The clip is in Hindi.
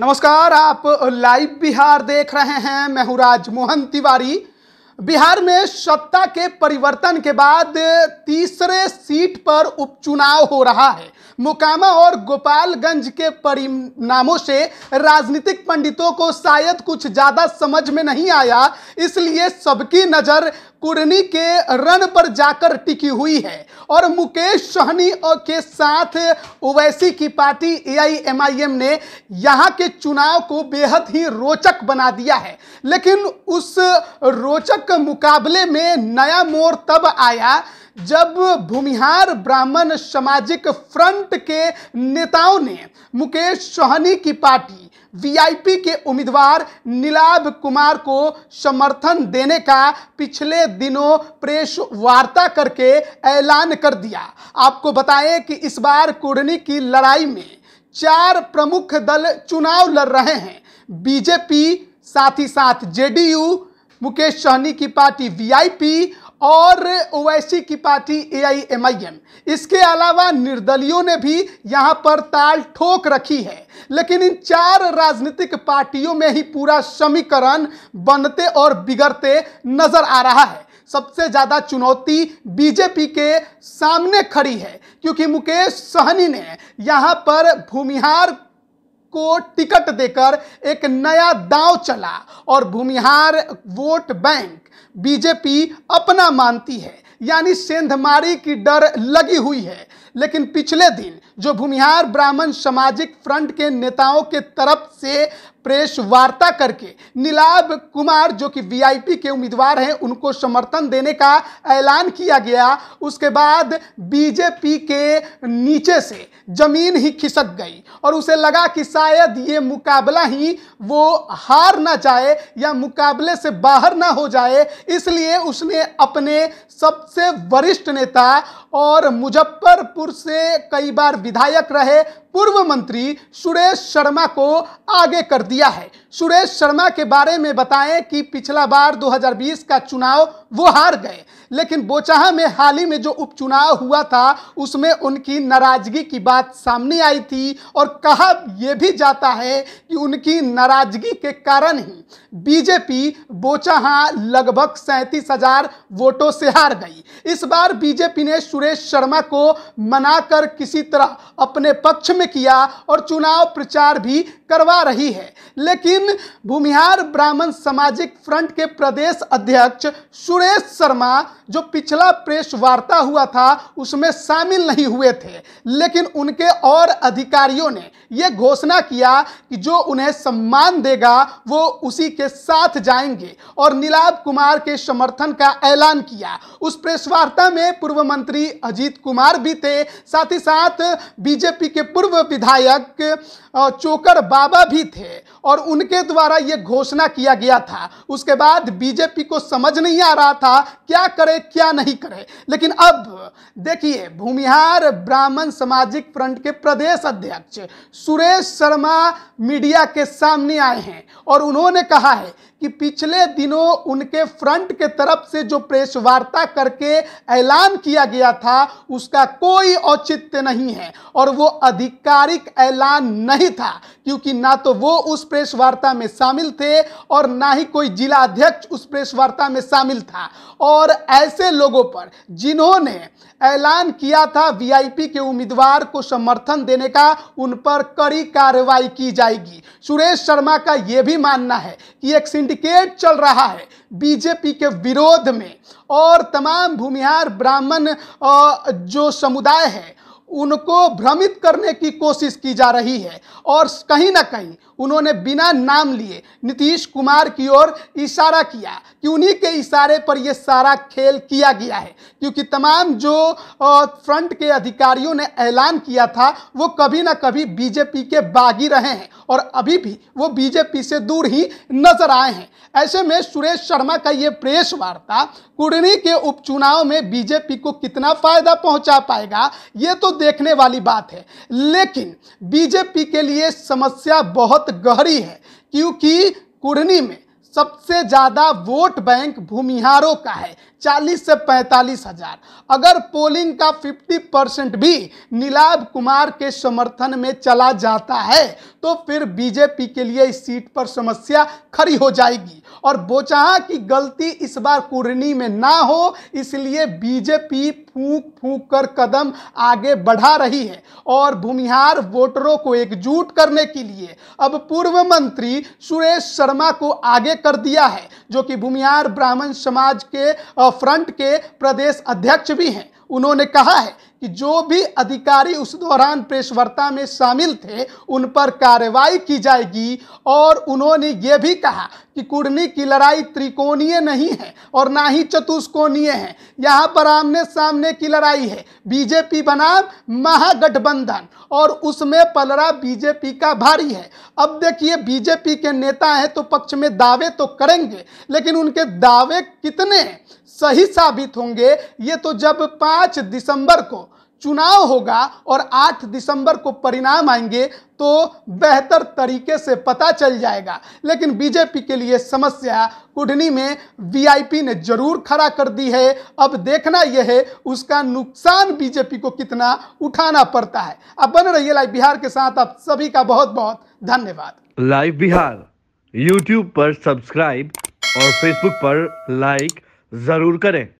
नमस्कार आप लाइव बिहार देख रहे हैं मैं हूं राजमोहन तिवारी बिहार में सत्ता के परिवर्तन के बाद तीसरे सीट पर उपचुनाव हो रहा है मुकामा और गोपालगंज के परिणामों से राजनीतिक पंडितों को शायद कुछ ज़्यादा समझ में नहीं आया इसलिए सबकी नज़र कुर्नी के रन पर जाकर टिकी हुई है और मुकेश सहनी के साथ ओवैसी की पार्टी एआईएमआईएम ने यहाँ के चुनाव को बेहद ही रोचक बना दिया है लेकिन उस रोचक मुकाबले में नया मोड़ तब आया जब भूमिहार ब्राह्मण सामाजिक फ्रंट के नेताओं ने मुकेश सोहनी की पार्टी वीआईपी के उम्मीदवार नीलाभ कुमार को समर्थन देने का पिछले दिनों प्रेस वार्ता करके ऐलान कर दिया आपको बताएं कि इस बार कुड़नी की लड़ाई में चार प्रमुख दल चुनाव लड़ रहे हैं बीजेपी साथ ही साथ जेडीयू मुकेश सहनी की पार्टी वीआईपी और ओवैसी की पार्टी एआईएमआईएम इसके अलावा निर्दलियों ने भी यहां पर ताल ठोक रखी है लेकिन इन चार राजनीतिक पार्टियों में ही पूरा समीकरण बनते और बिगड़ते नजर आ रहा है सबसे ज्यादा चुनौती बीजेपी के सामने खड़ी है क्योंकि मुकेश सहनी ने यहां पर भूमिहार को टिकट देकर एक नया दांव चला और भूमिहार वोट बैंक बीजेपी अपना मानती है यानी सेंधमारी की डर लगी हुई है लेकिन पिछले दिन जो भूमिहार ब्राह्मण सामाजिक फ्रंट के नेताओं के तरफ से प्रेस वार्ता करके नीलाभ कुमार जो कि वीआईपी के उम्मीदवार हैं उनको समर्थन देने का ऐलान किया गया उसके बाद बीजेपी के नीचे से जमीन ही खिसक गई और उसे लगा कि शायद ये मुकाबला ही वो हार ना जाए या मुकाबले से बाहर ना हो जाए इसलिए उसने अपने सबसे वरिष्ठ नेता और मुजफ्फरपुर से कई बार विधायक रहे पूर्व मंत्री सुरेश शर्मा को आगे कर दिया दिया है सुरेश शर्मा के बारे में बताएं कि पिछला बार 2020 का चुनाव वो हार गए लेकिन बोचाहा में हाल ही में जो उपचुनाव हुआ था उसमें उनकी नाराजगी की बात सामने आई थी और कहा यह भी जाता है कि उनकी नाराजगी के कारण ही बीजेपी बोचाहा लगभग सैंतीस हजार वोटों से हार गई इस बार बीजेपी ने सुरेश शर्मा को मनाकर किसी तरह अपने पक्ष में किया और चुनाव प्रचार भी करवा रही है लेकिन भूमिहार ब्राह्मण सामाजिक फ्रंट के प्रदेश अध्यक्ष सुरेश शर्मा जो पिछला प्रेस वार्ता हुआ था उसमें शामिल नहीं हुए थे लेकिन उनके और अधिकारियों ने यह घोषणा किया कि जो उन्हें सम्मान देगा वो उसी के साथ जाएंगे और नीलाब कुमार के समर्थन का ऐलान किया उस प्रेस वार्ता में पूर्व मंत्री अजीत कुमार भी थे साथ ही साथ बीजेपी के पूर्व विधायक चोकर बाबा भी थे और उनके द्वारा ये घोषणा किया गया था उसके बाद बीजेपी को समझ नहीं आ रहा था क्या करे क्या नहीं करे लेकिन अब देखिए भूमिहार ब्राह्मण सामाजिक फ्रंट के प्रदेश अध्यक्ष सुरेश शर्मा मीडिया के सामने आए हैं और उन्होंने कहा है कि पिछले दिनों उनके फ्रंट के तरफ से जो प्रेस वार्ता करके ऐलान किया गया था उसका कोई औचित्य नहीं है और वो आधिकारिक ऐलान नहीं था क्योंकि ना तो वो उस प्रेस वार्ता में शामिल थे और ना ही कोई जिला अध्यक्ष उस प्रेस वार्ता में शामिल था और ऐसे लोगों पर जिन्होंने ऐलान किया था वीआईपी के उम्मीदवार को समर्थन देने का उन पर कड़ी कार्रवाई की जाएगी सुरेश शर्मा का यह भी मानना है कि एक सिंडिकेट चल रहा है बीजेपी के विरोध में और तमाम भूमिहार ब्राह्मण जो समुदाय है उनको भ्रमित करने की कोशिश की जा रही है और कहीं ना कहीं उन्होंने बिना नाम लिए नीतीश कुमार की ओर इशारा किया कि उन्हीं के इशारे पर यह सारा खेल किया गया है क्योंकि तमाम जो फ्रंट के अधिकारियों ने ऐलान किया था वो कभी ना कभी बीजेपी के बागी रहे हैं और अभी भी वो बीजेपी से दूर ही नजर आए हैं ऐसे में सुरेश शर्मा का ये प्रेस वार्ता कुड़नी के उपचुनाव में बीजेपी को कितना फायदा पहुंचा पाएगा ये तो देखने वाली बात है लेकिन बीजेपी के लिए समस्या बहुत गहरी है क्योंकि कुड़नी में सबसे ज़्यादा वोट बैंक भूमिहारों का है 40 से पैंतालीस हजार अगर पोलिंग का 50 परसेंट भी नीलाब कुमार के समर्थन में चला जाता है तो फिर बीजेपी के लिए इस सीट पर समस्या खड़ी हो जाएगी और बोचहा की गलती इस बार कुरनी में ना हो इसलिए बीजेपी फूक फूक कर कदम आगे बढ़ा रही है और भूमिहार वोटरों को एकजुट करने के लिए अब पूर्व मंत्री सुरेश शर्मा को आगे कर दिया है जो कि भूमिहार ब्राह्मण समाज के फ्रंट के प्रदेश अध्यक्ष भी हैं उन्होंने कहा है कि जो भी अधिकारी उस दौरान प्रेसवार्ता में शामिल थे उन पर कार्रवाई की जाएगी और उन्होंने ये भी कहा कि कुर्नी की लड़ाई त्रिकोणीय नहीं है और ना ही चतुष्कोणीय है यहाँ पर आमने सामने की लड़ाई है बीजेपी बनाम महागठबंधन और उसमें पलरा बीजेपी का भारी है अब देखिए बीजेपी के नेता हैं तो पक्ष में दावे तो करेंगे लेकिन उनके दावे कितने सही साबित होंगे ये तो जब पाँच पाँच दिसंबर को चुनाव होगा और 8 दिसंबर को परिणाम आएंगे तो बेहतर तरीके से पता चल जाएगा लेकिन बीजेपी के लिए समस्या कुढ़नी में वीआईपी ने जरूर खड़ा कर दी है अब देखना यह है उसका नुकसान बीजेपी को कितना उठाना पड़ता है अब बन रही है लाइव बिहार के साथ आप सभी का बहुत बहुत धन्यवाद लाइव बिहार यूट्यूब पर सब्सक्राइब और फेसबुक पर लाइक जरूर करें